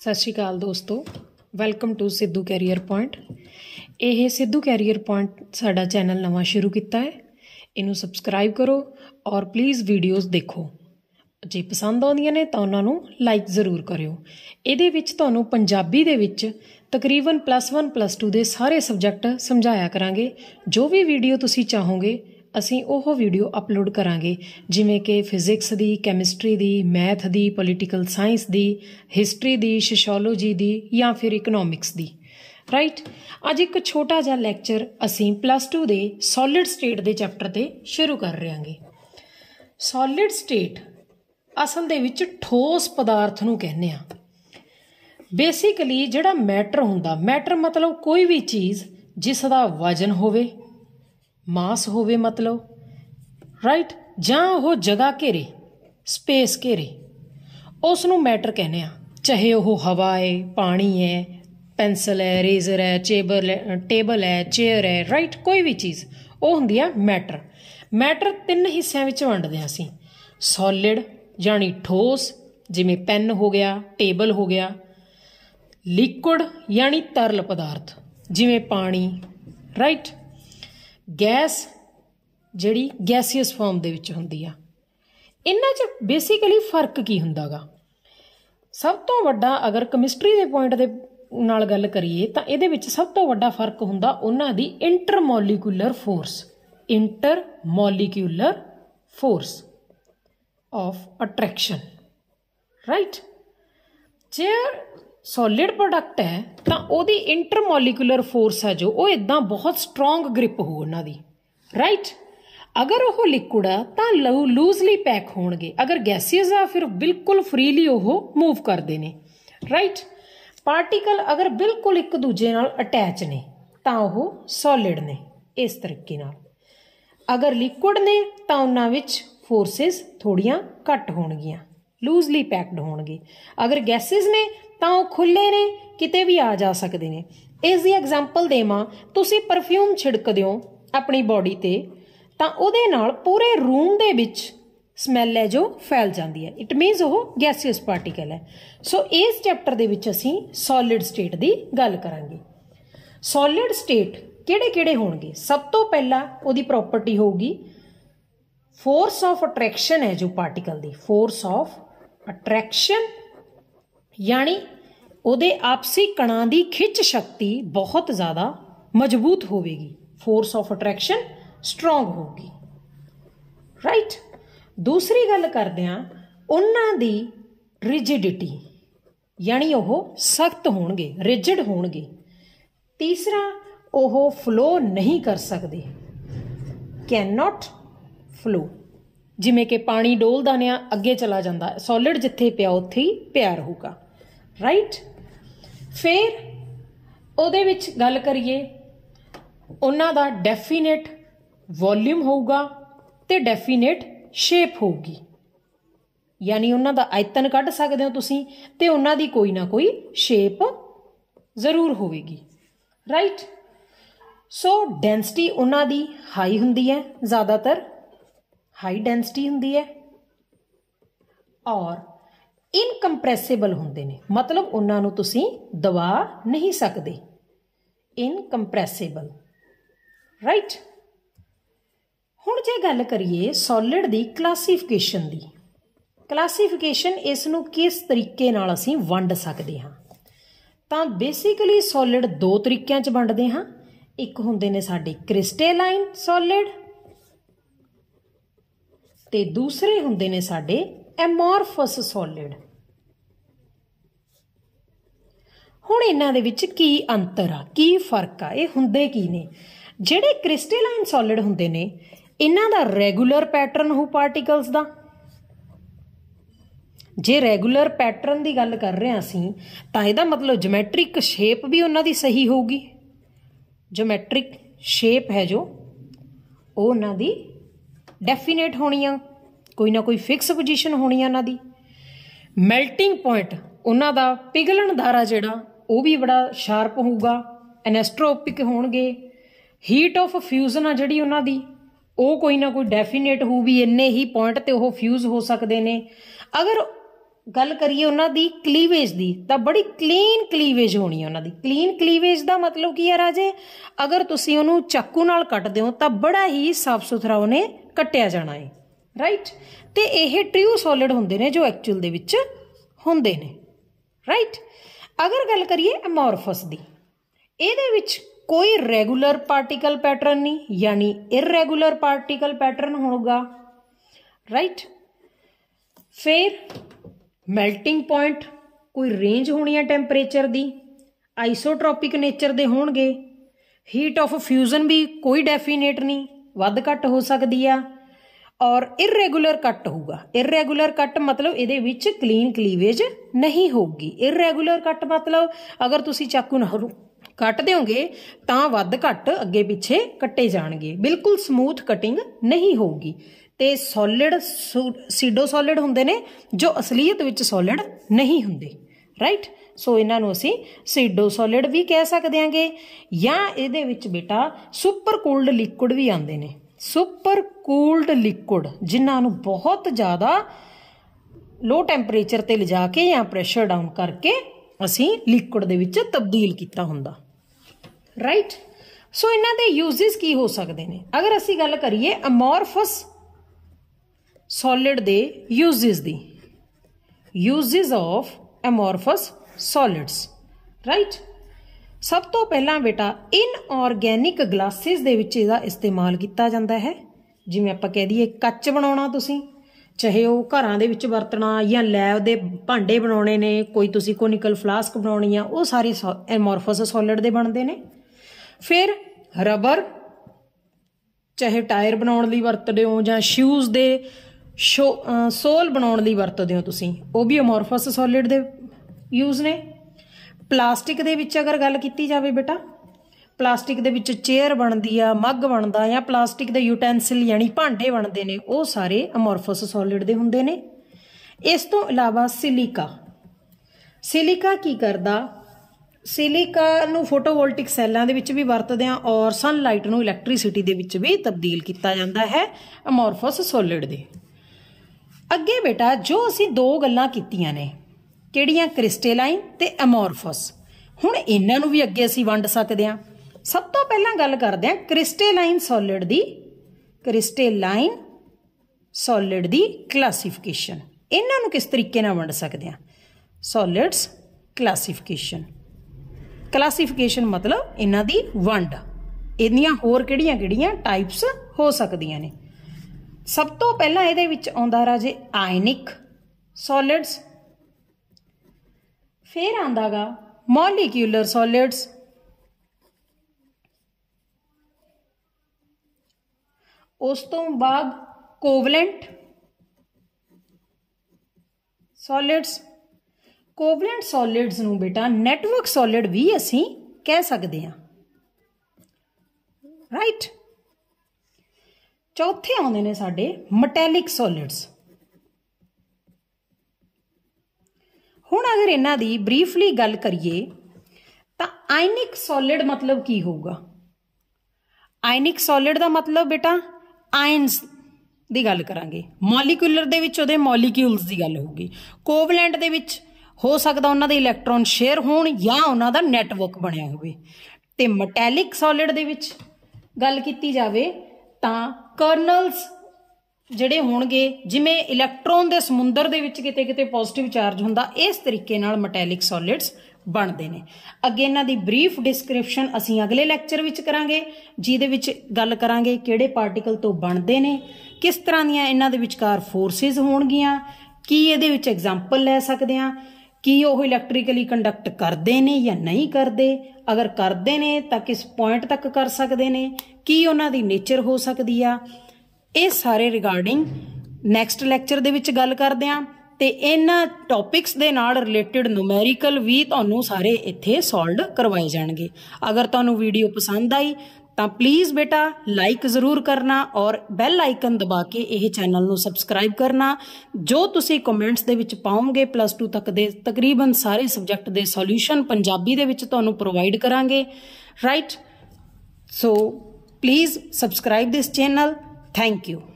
ਸਤਿ ਸ਼੍ਰੀ ਅਕਾਲ ਦੋਸਤੋ welcome to Sidhu career point ਇਹ ਸਿੱਧੂ ਕੈਰੀਅਰ ਪੁਆਇੰਟ ਸਾਡਾ ਚੈਨਲ ਨਵਾਂ ਸ਼ੁਰੂ ਕੀਤਾ ਹੈ ਇਹਨੂੰ ਸਬਸਕ੍ਰਾਈਬ ਕਰੋ ਔਰ ਪਲੀਜ਼ ਵੀਡੀਓਜ਼ ਦੇਖੋ ਜੇ ਪਸੰਦ ਆਉਂਦੀਆਂ ਨੇ ਤਾਂ ਉਹਨਾਂ ਨੂੰ ਲਾਈਕ ਜ਼ਰੂਰ ਕਰਿਓ ਇਹਦੇ ਵਿੱਚ ਤੁਹਾਨੂੰ ਪੰਜਾਬੀ ਦੇ ਵਿੱਚ ਤਕਰੀਬਨ +1 +2 ਦੇ ਸਾਰੇ ਸਬਜੈਕਟ ਸਮਝਾਇਆ ਕਰਾਂਗੇ ਜੋ ਵੀ ਵੀਡੀਓ ਤੁਸੀਂ ਚਾਹੋਗੇ ਅਸੀਂ ਉਹ ਵੀਡੀਓ ਅਪਲੋਡ ਕਰਾਂਗੇ ਜਿਵੇਂ ਕਿ ਫਿਜ਼ਿਕਸ ਦੀ ਕੈਮਿਸਟਰੀ ਦੀ ਮੈਥ ਦੀ ਪੋਲੀਟੀਕਲ ਸਾਇੰਸ ਦੀ ਹਿਸਟਰੀ ਦੀ ਸੋਸ਼ੀਓਲੋਜੀ ਦੀ ਜਾਂ ਫਿਰ ਇਕਨੋਮਿਕਸ ਦੀ ਰਾਈਟ ਅੱਜ ਇੱਕ ਛੋਟਾ ਜਿਹਾ ਲੈਕਚਰ ਅਸੀਂ ਪਲੱਸ 2 ਦੇ ਸੋਲਿਡ ਸਟੇਟ ਦੇ ਚੈਪਟਰ ਤੇ ਸ਼ੁਰੂ ਕਰ ਰਹੇ ਹਾਂਗੇ ਸੋਲਿਡ ਸਟੇਟ ਅਸਲ ਦੇ ਵਿੱਚ ਠੋਸ ਪਦਾਰਥ ਨੂੰ ਕਹਿੰਦੇ ਆ ਬੇਸਿਕਲੀ ਜਿਹੜਾ ਮੈਟਰ ਹੁੰਦਾ ਮੈਟਰ ਮਤਲਬ ਕੋਈ ਵੀ ਚੀਜ਼ ਜਿਸ ਦਾ ਵਜਨ ਹੋਵੇ ਮਾਸ ਹੋਵੇ ਮਤਲਬ ਰਾਈਟ ਜਾਂ ਉਹ ਜਗ੍ਹਾ ਘੇਰੇ ਸਪੇਸ ਘੇਰੇ ਉਸ ਨੂੰ ਮੈਟਰ ਕਹਿੰਦੇ ਆ ਚਾਹੇ ਉਹ ਹਵਾ ਹੈ ਪਾਣੀ ਹੈ ਪੈਨਸਲ ਹੈ ਰੇਜ਼ਰ ਹੈ ਚੇਬਲ ਟੇਬਲ ਹੈ ਚੇਅਰ ਹੈ ਰਾਈਟ ਕੋਈ ਵੀ ਚੀਜ਼ ਉਹ ਹੁੰਦੀ ਆ ਮੈਟਰ ਮੈਟਰ ਤਿੰਨ ਹਿੱਸਿਆਂ ਵਿੱਚ ਵੰਡਦੇ ਆ ਅਸੀਂ ਸੋਲਿਡ ਯਾਨੀ ਠੋਸ ਜਿਵੇਂ ਪੈਨ ਹੋ ਗਿਆ ਟੇਬਲ ਹੋ ਗਿਆ ਲਿਕੁਇਡ ਯਾਨੀ ਤਰਲ ਪਦਾਰਥ ਜਿਵੇਂ ਪਾਣੀ ਰਾਈਟ ਗੈਸ ਜਿਹੜੀ ਗੈਸੀਅਸ ਫਾਰਮ ਦੇ ਵਿੱਚ ਹੁੰਦੀ ਆ ਇਹਨਾਂ 'ਚ ਬੇਸਿਕਲੀ ਫਰਕ ਕੀ ਹੁੰਦਾਗਾ ਸਭ ਤੋਂ ਵੱਡਾ ਅਗਰ ਕੈਮਿਸਟਰੀ ਦੇ ਪੁਆਇੰਟ ਦੇ ਨਾਲ ਗੱਲ ਕਰੀਏ ਤਾਂ ਇਹਦੇ ਵਿੱਚ ਸਭ ਤੋਂ ਵੱਡਾ ਫਰਕ ਹੁੰਦਾ ਉਹਨਾਂ ਦੀ intermolecular force intermolecular force of attraction right ਜੇ ਸੋਲਿਡ ਪ੍ਰੋਡਕਟ ਹੈ ਤਾਂ ਉਹਦੀ ਇੰਟਰਮੋਲੀਕੂਲਰ ਫੋਰਸ ਹੈ ਜੋ ਉਹ ਇਦਾਂ ਬਹੁਤ ਸਟਰੋਂਗ ਗ੍ਰਿਪ ਹੋ ਉਹਨਾਂ ਦੀ ਰਾਈਟ ਅਗਰ ਉਹ ਲਿਕੁਇਡ ਆ ਤਾਂ ਲੂਜ਼ਲੀ ਪੈਕ ਹੋਣਗੇ ਅਗਰ ਗੈਸੀਅਸ ਆ ਫਿਰ ਬਿਲਕੁਲ ਫ੍ਰੀਲੀ ਉਹ ਮੂਵ ਕਰਦੇ ਨੇ ਰਾਈਟ ਪਾਰਟੀਕਲ ਅਗਰ ਬਿਲਕੁਲ ਇੱਕ ਦੂਜੇ ਨਾਲ ਅਟੈਚ ਨੇ ਤਾਂ ਉਹ ਸੋਲਿਡ ਨੇ ਇਸ ਤਰੀਕੇ ਨਾਲ ਅਗਰ ਲਿਕੁਇਡ ਨੇ ਤਾਂ ਉਹਨਾਂ ਵਿੱਚ ਫੋਰਸਸ ਥੋੜੀਆਂ ਘੱਟ ਹੋਣਗੀਆਂ ਲੂਜ਼ਲੀ ਪੈਕਡ ਹੋਣਗੇ ਅਗਰ ਗੈਸਸ ਨੇ ਤਾਂ ਉਹ ਖੁੱਲੇ ਨੇ ਕਿਤੇ ਵੀ ਆ ਜਾ ਸਕਦੇ ਨੇ ਇਸ ਦੀ ਐਗਜ਼ਾਮਪਲ ਦੇਵਾਂ ਤੁਸੀਂ ਪਰਫਿਊਮ ਛਿੜਕਦੇ ਹੋ ਆਪਣੀ ਬਾਡੀ ਤੇ ਤਾਂ ਉਹਦੇ ਨਾਲ ਪੂਰੇ ਰੂਮ ਦੇ ਵਿੱਚ ਸਮੈਲ ਹੈ ਜੋ ਫੈਲ ਜਾਂਦੀ ਹੈ ਇਟ ਮੀਨਸ ਉਹ ਗੈਸੀਅਸ ਪਾਰਟੀਕਲ ਹੈ ਸੋ ਇਸ ਚੈਪਟਰ ਦੇ ਵਿੱਚ ਅਸੀਂ ਸੋਲਿਡ ਸਟੇਟ ਦੀ ਗੱਲ ਕਰਾਂਗੇ ਸੋਲਿਡ ਸਟੇਟ ਕਿਹੜੇ-ਕਿਹੜੇ ਹੋਣਗੇ ਸਭ ਤੋਂ ਪਹਿਲਾਂ ਉਹਦੀ ਪ੍ਰਾਪਰਟੀ ਹੋਊਗੀ ਫੋਰਸ ਆਫ ਅਟਰੈਕਸ਼ਨ ਹੈ ਜੋ ਪਾਰਟੀਕਲ ਦੀ ਫੋਰਸ ਆਫ ਅਟਰੈਕਸ਼ਨ ਯਾਨੀ ਉਹਦੇ ਆਪਸੀ ਕਣਾਂ ਦੀ ਖਿੱਚ ਸ਼ਕਤੀ ਬਹੁਤ ਜ਼ਿਆਦਾ ਮਜ਼ਬੂਤ ਹੋਵੇਗੀ ਫੋਰਸ ਆਫ ਅਟਰੈਕਸ਼ਨ ਸਟਰੋਂਗ ਹੋਊਗੀ ਰਾਈਟ ਦੂਸਰੀ ਗੱਲ ਕਰਦੇ ਆ ਉਹਨਾਂ ਦੀ ਰਿਜਿਡਿਟੀ ਯਾਨੀ ਉਹ ਸਖਤ ਹੋਣਗੇ ਰਿਜਿਡ ਹੋਣਗੇ ਤੀਸਰਾ ਉਹ ਫਲੋ ਨਹੀਂ ਕਰ ਸਕਦੇ ਕੈਨ ਨਾਟ ਫਲੋ ਜਿਵੇਂ ਕਿ ਪਾਣੀ ਡੋਲਦਾ ਨੇ ਅੱਗੇ ਚਲਾ ਜਾਂਦਾ ਸੋਲਿਡ ਜਿੱਥੇ ਪਿਆ ਉੱਥੇ ਹੀ ਪਿਆ ਰਹੂਗਾ ਰਾਈਟ ਫੇਰ ਉਹਦੇ ਵਿੱਚ ਗੱਲ ਕਰੀਏ ਉਹਨਾਂ ਦਾ ਡੈਫੀਨੇਟ ਵੋਲਿਊਮ ਹੋਊਗਾ ਤੇ ਡੈਫੀਨੇਟ ਸ਼ੇਪ ਹੋਊਗੀ ਯਾਨੀ ਉਹਨਾਂ ਦਾ ਆਇਤਨ ਕੱਢ ਸਕਦੇ ਹੋ ਤੁਸੀਂ ਤੇ ਉਹਨਾਂ ਦੀ ਕੋਈ ਨਾ ਕੋਈ ਸ਼ੇਪ ਜ਼ਰੂਰ ਹੋਵੇਗੀ ਰਾਈਟ ਸੋ ਡੈਂਸਿਟੀ ਉਹਨਾਂ ਦੀ ਹਾਈ ਹੁੰਦੀ ਹੈ ਜ਼ਿਆਦਾਤਰ ਹਾਈ ਡੈਂਸਿਟੀ ਹੁੰਦੀ ਹੈ ਔਰ ਇਨਕੰਪਰੈਸੀਬਲ ਹੁੰਦੇ ਨੇ ਮਤਲਬ ਉਹਨਾਂ ਨੂੰ ਤੁਸੀਂ ਦਬਾ ਨਹੀਂ ਸਕਦੇ ਇਨਕੰਪਰੈਸੀਬਲ ਰਾਈਟ ਹੁਣ ਜੇ ਗੱਲ ਕਰੀਏ ਸੋਲਿਡ ਦੀ ਕਲਾਸੀਫਿਕੇਸ਼ਨ ਦੀ ਕਲਾਸੀਫਿਕੇਸ਼ਨ ਇਸ ਨੂੰ ਕਿਸ ਤਰੀਕੇ ਨਾਲ ਅਸੀਂ ਵੰਡ ਸਕਦੇ ਹਾਂ ਤਾਂ ਬੇਸਿਕਲੀ ਸੋਲਿਡ ਦੋ ਤਰੀਕਿਆਂ 'ਚ ਵੰਡਦੇ ਹਾਂ ਇੱਕ ਹੁੰਦੇ ਨੇ ਸਾਡੇ ਕ੍ਰਿਸਟਲਾਈਨ ਸੋਲਿਡ ਤੇ ਦੂਸਰੇ ਹੁੰਦੇ ਨੇ ਸਾਡੇ ਐਮੋਰਫਸ ਸੋਲਿਡ ਹੁਣ ਇਹਨਾਂ ਦੇ ਵਿੱਚ ਕੀ ਅੰਤਰ ਆ ਕੀ ਫਰਕ ਆ ਇਹ ਹੁੰਦੇ ਕੀ ਨੇ ਜਿਹੜੇ ਕ੍ਰਿਸਟਲਾਈਨ ਸੋਲਿਡ ਹੁੰਦੇ ਨੇ ਇਹਨਾਂ ਦਾ ਰੈਗੂਲਰ ਪੈਟਰਨ ਹੋ ਪਾਰਟੀਕਲਸ ਦਾ ਜੇ ਰੈਗੂਲਰ ਪੈਟਰਨ ਦੀ ਗੱਲ ਕਰ ਰਹੇ ਆ ਅਸੀਂ ਤਾਂ ਇਹਦਾ ਮਤਲਬ ਜਿਓਮੈਟ੍ਰਿਕ ਸ਼ੇਪ ਵੀ ਉਹਨਾਂ ਦੀ ਸਹੀ ਹੋਊਗੀ ਜਿਓਮੈਟ੍ਰਿਕ ਸ਼ੇਪ ਹੈ ਜੋ ਉਹ ਉਹਨਾਂ ਦੀ ਡੈਫੀਨੇਟ ਹੋਣੀ ਆ ਕੋਈ ਨਾ ਕੋਈ ਫਿਕਸ ਪੋਜੀਸ਼ਨ ਹੋਣੀ ਆ ਉਹਨਾਂ ਦੀ ਮੈਲਟਿੰਗ ਪੁਆਇੰਟ ਉਹਨਾਂ ਦਾ ਪਿਘਲਣ ਦਾਰਾ ਜਿਹੜਾ ਉਹ ਵੀ ਬੜਾ ਸ਼ਾਰਪ ਹੋਊਗਾ ਐਨੈਸਟ੍ਰੋਪਿਕ ਹੋਣਗੇ ਹੀਟ ਆਫ ਫਿਊਜ਼ਨ ਆ ਜਿਹੜੀ ਉਹਨਾਂ ਦੀ ਉਹ ਕੋਈ ਨਾ ਕੋਈ ਡੈਫੀਨੇਟ ਹੋ ਵੀ ਇੰਨੇ ਹੀ ਪੁਆਇੰਟ ਤੇ ਉਹ ਫਿਊਜ਼ ਹੋ ਸਕਦੇ ਨੇ ਅਗਰ ਗੱਲ ਕਰੀਏ ਉਹਨਾਂ ਦੀ ਕਲੀਵੇਜ ਦੀ ਤਾਂ ਬੜੀ ਕਲੀਨ ਕਲੀਵੇਜ ਹੋਣੀ ਹੈ ਉਹਨਾਂ ਦੀ ਕਲੀਨ ਕਲੀਵੇਜ ਦਾ ਮਤਲਬ ਕੀ ਹੈ ਰਾਜੇ ਅਗਰ ਤੁਸੀਂ ਉਹਨੂੰ ਚਾਕੂ ਨਾਲ ਕੱਟਦੇ ਹੋ ਤਾਂ ਬੜਾ ਹੀ ਸਾਫ਼ ਸੁਥਰਾ ਉਹਨੇ ਕੱਟਿਆ ਜਾਣਾ ਹੈ ਰਾਈਟ ਤੇ ਇਹ ਟ੍ਰੂ ਸੋਲਿਡ ਹੁੰਦੇ ਨੇ ਜੋ ਐਕਚੁਅਲ ਦੇ ਵਿੱਚ ਹੁੰਦੇ ਨੇ ਰਾਈਟ ਅਗਰ ਗੱਲ ਕਰੀਏ ਅਮੋਰਫਸ ਦੀ ਇਹਦੇ ਵਿੱਚ ਕੋਈ ਰੈਗੂਲਰ ਪਾਰਟੀਕਲ ਪੈਟਰਨ ਨਹੀਂ ਯਾਨੀ ਇਰੈਗੂਲਰ ਪਾਰਟੀਕਲ ਪੈਟਰਨ ਹੋਊਗਾ ਰਾਈਟ ਫਿਰ ਮੈਲਟਿੰਗ ਪੁਆਇੰਟ ਕੋਈ ਰੇਂਜ ਹੋਣੀ ਹੈ ਟੈਂਪਰੇਚਰ ਦੀ ਆਈਸੋਟ੍ਰੋਪਿਕ ਨੇਚਰ ਦੇ ਹੋਣਗੇ ਹੀਟ ਆਫ ਫਿਊਜ਼ਨ ਵੀ ਕੋਈ ਡੈਫੀਨੇਟ ਨਹੀਂ ਵੱਧ ਘੱਟ ਹੋ ਸਕਦੀ ਆ ਔਰ ਇਰੈਗੂਲਰ ਕੱਟ ਹੋਊਗਾ ਇਰੈਗੂਲਰ ਕੱਟ ਮਤਲਬ ਇਹਦੇ ਵਿੱਚ ਕਲੀਨ ਕਲੀਵੇਜ ਨਹੀਂ ਹੋਊਗੀ ਇਰੈਗੂਲਰ ਕੱਟ ਮਤਲਬ ਅਗਰ ਤੁਸੀਂ ਚਾਕੂ ਨਾਲ ਕੱਟ ਦਿਓਗੇ ਤਾਂ ਵੱਧ ਘੱਟ ਅੱਗੇ ਪਿੱਛੇ ਕੱਟੇ ਜਾਣਗੇ ਬਿਲਕੁਲ ਸਮੂਥ ਕਟਿੰਗ ਨਹੀਂ ਹੋਊਗੀ ਤੇ ਸੋਲਿਡ ਸੀਡੋ ਸੋਲਿਡ ਹੁੰਦੇ ਨੇ ਜੋ ਅਸਲੀਅਤ ਵਿੱਚ ਸੋਲਿਡ ਨਹੀਂ ਹੁੰਦੇ ਰਾਈਟ ਸੋ ਇਹਨਾਂ ਨੂੰ ਅਸੀਂ ਸੀਡੋ ਸੋਲਿਡ ਵੀ ਕਹਿ ਸਕਦੇ ਆਂਗੇ ਜਾਂ ਇਹਦੇ ਵਿੱਚ ਬੇਟਾ ਸੁਪਰ ਕੂਲਡ ਲਿਕੁਇਡ ਵੀ ਆਉਂਦੇ ਨੇ ਸੁਪਰ ਕੂਲਡ ਲਿਕੁਇਡ ਜਿਨ੍ਹਾਂ ਨੂੰ ਬਹੁਤ ਜ਼ਿਆਦਾ ਲੋ ਟੈਂਪਰੇਚਰ ਤੇ ਲਿਜਾ ਕੇ ਜਾਂ ਪ੍ਰੈਸ਼ਰ ਡਾਊਨ ਕਰਕੇ ਅਸੀਂ ਲਿਕੁਇਡ ਦੇ ਵਿੱਚ ਤਬਦੀਲ ਕੀਤਾ ਹੁੰਦਾ ਰਾਈਟ ਸੋ ਇਹਨਾਂ ਦੇ ਯੂਜ਼ਸ ਕੀ ਹੋ ਸਕਦੇ ਨੇ ਅਗਰ ਅਸੀਂ ਗੱਲ ਕਰੀਏ ਅਮੋਰਫਸ ਸੋਲਿਡ ਦੇ ਯੂਜ਼ਸ ਦੀ uses of amorphous solids right ਸਭ ਤੋਂ ਪਹਿਲਾਂ ਬੇਟਾ ਇਨ ਆਰਗੈਨਿਕ ਗਲਾਸਿਸ ਦੇ ਵਿੱਚ ਇਹਦਾ ਇਸਤੇਮਾਲ ਕੀਤਾ ਜਾਂਦਾ ਹੈ ਜਿਵੇਂ ਆਪਾਂ ਕਹਿ ਦਈਏ ਕੱਚ ਬਣਾਉਣਾ ਤੁਸੀਂ ਚਾਹੇ ਉਹ ਘਰਾਂ ਦੇ ਵਿੱਚ ਵਰਤਣਾ ਜਾਂ ਲੈਬ ਦੇ ਭਾਂਡੇ ਬਣਾਉਣੇ ਨੇ ਕੋਈ ਤੁਸੀਂ ਕੋਨਿਕਲ ਫਲਾਸਕ ਬਣਾਉਣੀ ਆ ਉਹ ਸਾਰੇ ਐਮੋਰਫਸ ਸੋਲਿਡ ਦੇ ਬਣਦੇ ਨੇ ਫਿਰ ਰਬਰ ਚਾਹੇ ਟਾਇਰ ਬਣਾਉਣ ਲਈ ਵਰਤਦੇ ਹੋ ਜਾਂ ਸ਼ੂਜ਼ ਦੇ ਸੋਲ ਬਣਾਉਣ ਲਈ ਵਰਤਦੇ ਹੋ ਤੁਸੀਂ ਉਹ ਵੀ ਅਮੋਰਫਸ ਸੋਲਿਡ ਦੇ ਯੂਜ਼ ਨੇ ਪਲਾਸਟਿਕ ਦੇ ਵਿੱਚ ਅਗਰ ਗੱਲ ਕੀਤੀ ਜਾਵੇ ਬੇਟਾ ਪਲਾਸਟਿਕ ਦੇ ਵਿੱਚ ਚੇਅਰ ਬਣਦੀ ਆ ਮੱਗ ਬਣਦਾ ਜਾਂ ਪਲਾਸਟਿਕ ਦੇ ਯੂਟੈਂਸਿਲ ਯਾਨੀ ਭਾਂਡੇ ਬਣਦੇ ਨੇ ਉਹ ਸਾਰੇ ਅਮੋਰਫਸ ਸੋਲਿਡ ਦੇ ਹੁੰਦੇ ਨੇ ਇਸ ਤੋਂ ਇਲਾਵਾ ਸਿਲਿਕਾ ਸਿਲਿਕਾ ਕੀ ਕਰਦਾ ਸਿਲਿਕਾ ਨੂੰ ਫੋਟੋਵੋਲਟਿਕ ਸੈੱਲਾਂ ਦੇ ਵਿੱਚ ਵੀ ਵਰਤਦੇ ਆ ਔਰ ਸਨਲਾਈਟ ਨੂੰ ਇਲੈਕਟ੍ਰਿਸਿਟੀ ਦੇ ਵਿੱਚ ਵੀ ਤਬਦੀਲ ਕੀਤਾ ਜਾਂਦਾ ਹੈ ਅਮੋਰਫਸ ਸੋਲਿਡ ਦੇ ਅੱਗੇ ਬੇਟਾ ਜੋ ਅਸੀਂ ਦੋ ਗੱਲਾਂ ਕੀਤੀਆਂ ਨੇ ਕਿਹੜੀਆਂ ਕ੍ਰਿਸਟਲਾਈਨ ਤੇ ਅਮੋਰਫਸ ਹੁਣ ਇਹਨਾਂ ਨੂੰ ਵੀ ਅੱਗੇ ਅਸੀਂ ਵੰਡ ਸਕਦੇ ਹਾਂ ਸਭ ਤੋਂ ਪਹਿਲਾਂ ਗੱਲ ਕਰਦੇ ਹਾਂ ਕ੍ਰਿਸਟਲਾਈਨ ਸੋਲਿਡ ਦੀ ਕ੍ਰਿਸਟਲਾਈਨ ਸੋਲਿਡ ਦੀ ਕਲਾਸੀਫਿਕੇਸ਼ਨ ਇਹਨਾਂ ਨੂੰ ਕਿਸ ਤਰੀਕੇ ਨਾਲ ਵੰਡ ਸਕਦੇ ਹਾਂ ਸੋਲਿਡਸ ਕਲਾਸੀਫਿਕੇਸ਼ਨ ਕਲਾਸੀਫਿਕੇਸ਼ਨ ਮਤਲਬ ਇਹਨਾਂ ਦੀ ਵੰਡ ਇਹਨੀਆਂ ਹੋਰ ਕਿਹੜੀਆਂ-ਕਿਹੜੀਆਂ ਟਾਈਪਸ ਹੋ ਸਕਦੀਆਂ ਨੇ ਸਭ ਤੋਂ ਪਹਿਲਾਂ ਇਹਦੇ ਵਿੱਚ ਆਉਂਦਾ ਰਾਜੇ ਆਇਨਿਕ ਸੋਲਿਡਸ ਫਿਰ ਆਂਦਾਗਾ ਮੋਲੀਕਿਊਲਰ ਸੋਲਿਡਸ ਉਸ ਤੋਂ ਬਾਅਦ ਕੋਵਲੈਂਟ ਸੋਲਿਡਸ ਕੋਵਲੈਂਟ ਸੋਲਿਡਸ ਨੂੰ ਬੇਟਾ ਨੈਟਵਰਕ ਸੋਲਿਡ ਵੀ ਅਸੀਂ ਕਹਿ ਸਕਦੇ ਹਾਂ ਰਾਈਟ ਚੌਥੇ ਆਉਂਦੇ ਨੇ ਸਾਡੇ ਮੈਟੈਲਿਕ ਸੋਲਿਡਸ ਹੁਣ ਅਗਰ ਇਹਨਾਂ ਦੀ ਬਰੀਫਲੀ ਗੱਲ ਕਰੀਏ ਤਾਂ ਆਇਨਿਕ ਸੋਲਿਡ ਮਤਲਬ ਕੀ ਹੋਊਗਾ ਆਇਨਿਕ ਸੋਲਿਡ ਦਾ ਮਤਲਬ ਬੇਟਾ ਆਇਨਸ ਦੀ ਗੱਲ ਕਰਾਂਗੇ ਮੋਲੀਕੂਲਰ ਦੇ ਵਿੱਚ ਉਹਦੇ ਮੋਲੀਕਿਊਲਸ ਦੀ ਗੱਲ ਹੋਊਗੀ ਕੋਵਲੈਂਟ ਦੇ ਵਿੱਚ ਹੋ ਸਕਦਾ ਉਹਨਾਂ ਦੇ ਇਲੈਕਟ੍ਰੋਨ ਸ਼ੇਅਰ ਹੋਣ ਜਾਂ ਉਹਨਾਂ ਦਾ ਨੈਟਵਰਕ ਬਣਿਆ ਹੋਵੇ ਤੇ ਮੈਟੈਲਿਕ ਸੋਲਿਡ ਦੇ ਵਿੱਚ ਗੱਲ ਕੀਤੀ ਜਾਵੇ ਤਾਂ ਕਰਨਲਸ ਜਿਹੜੇ ਹੋਣਗੇ ਜਿਵੇਂ ਇਲੈਕਟ੍ਰੋਨ ਦੇ ਸਮੁੰਦਰ ਦੇ ਵਿੱਚ ਕਿਤੇ ਕਿਤੇ ਪੋਜ਼ਿਟਿਵ ਚਾਰਜ ਹੁੰਦਾ ਇਸ ਤਰੀਕੇ ਨਾਲ ਮੈਟੈਲਿਕ ਸੋਲਿਡਸ ਬਣਦੇ ਨੇ ਅੱਗੇ ਇਹਨਾਂ ਦੀ ਬਰੀਫ ਡਿਸਕ੍ਰਿਪਸ਼ਨ ਅਸੀਂ ਅਗਲੇ ਲੈਕਚਰ ਵਿੱਚ ਕਰਾਂਗੇ ਜਿਹਦੇ ਵਿੱਚ ਗੱਲ ਕਰਾਂਗੇ ਕਿਹੜੇ ਪਾਰਟੀਕਲ ਤੋਂ ਬਣਦੇ ਨੇ ਕਿਸ ਤਰ੍ਹਾਂ ਦੀਆਂ ਇਹਨਾਂ ਦੇ ਵਿਚਕਾਰ ਫੋਰਸਸ ਹੋਣਗੀਆਂ ਕੀ ਇਹਦੇ ਵਿੱਚ ਐਗਜ਼ਾਮਪਲ ਲੈ ਸਕਦੇ ਆ ਕੀ ਉਹ ਇਲੈਕਟ੍ਰੀਕਲੀ ਕੰਡਕਟ ਕਰਦੇ ਨੇ ਜਾਂ ਨਹੀਂ ਕਰਦੇ ਅਗਰ ਕਰਦੇ ਨੇ ਤਾਂ ਕਿਸ ਪੁਆਇੰਟ ਤੱਕ ਕਰ ਸਕਦੇ ਨੇ ਕੀ ਉਹਨਾਂ ਦੀ ਨੇਚਰ ਹੋ ਸਕਦੀ ਆ ਇਹ ਸਾਰੇ ਰਿਗਾਰਡਿੰਗ ਨੈਕਸਟ ਲੈਕਚਰ ਦੇ ਵਿੱਚ ਗੱਲ ਕਰਦੇ ਆ ਤੇ ਇਹਨਾਂ ਟੌਪਿਕਸ ਦੇ ਨਾਲ ਰਿਲੇਟਡ ਨੂਮੈਰੀਕਲ ਵੀ ਤੁਹਾਨੂੰ ਸਾਰੇ ਇੱਥੇ ਸੋਲਡ ਕਰਵਾਏ ਜਾਣਗੇ ਅਗਰ ਤੁਹਾਨੂੰ ਵੀਡੀਓ ਪਸੰਦ ਆਈ ਤਾਂ ਪਲੀਜ਼ ਬੇਟਾ ਲਾਈਕ ਜ਼ਰੂਰ ਕਰਨਾ ਔਰ ਬੈਲ ਆਈਕਨ ਦਬਾ ਕੇ ਇਹ ਚੈਨਲ ਨੂੰ ਸਬਸਕ੍ਰਾਈਬ ਕਰਨਾ ਜੋ ਤੁਸੀਂ ਕਮੈਂਟਸ ਦੇ ਵਿੱਚ ਪਾਉਂਗੇ ਪਲੱਸ 2 ਤੱਕ ਦੇ ਤਕਰੀਬਨ ਸਾਰੇ ਸਬਜੈਕਟ ਦੇ ਸੋਲੂਸ਼ਨ ਪੰਜਾਬੀ ਦੇ ਵਿੱਚ ਤੁਹਾਨੂੰ ਪ੍ਰੋਵਾਈਡ ਕਰਾਂਗੇ right so please subscribe this channel thank you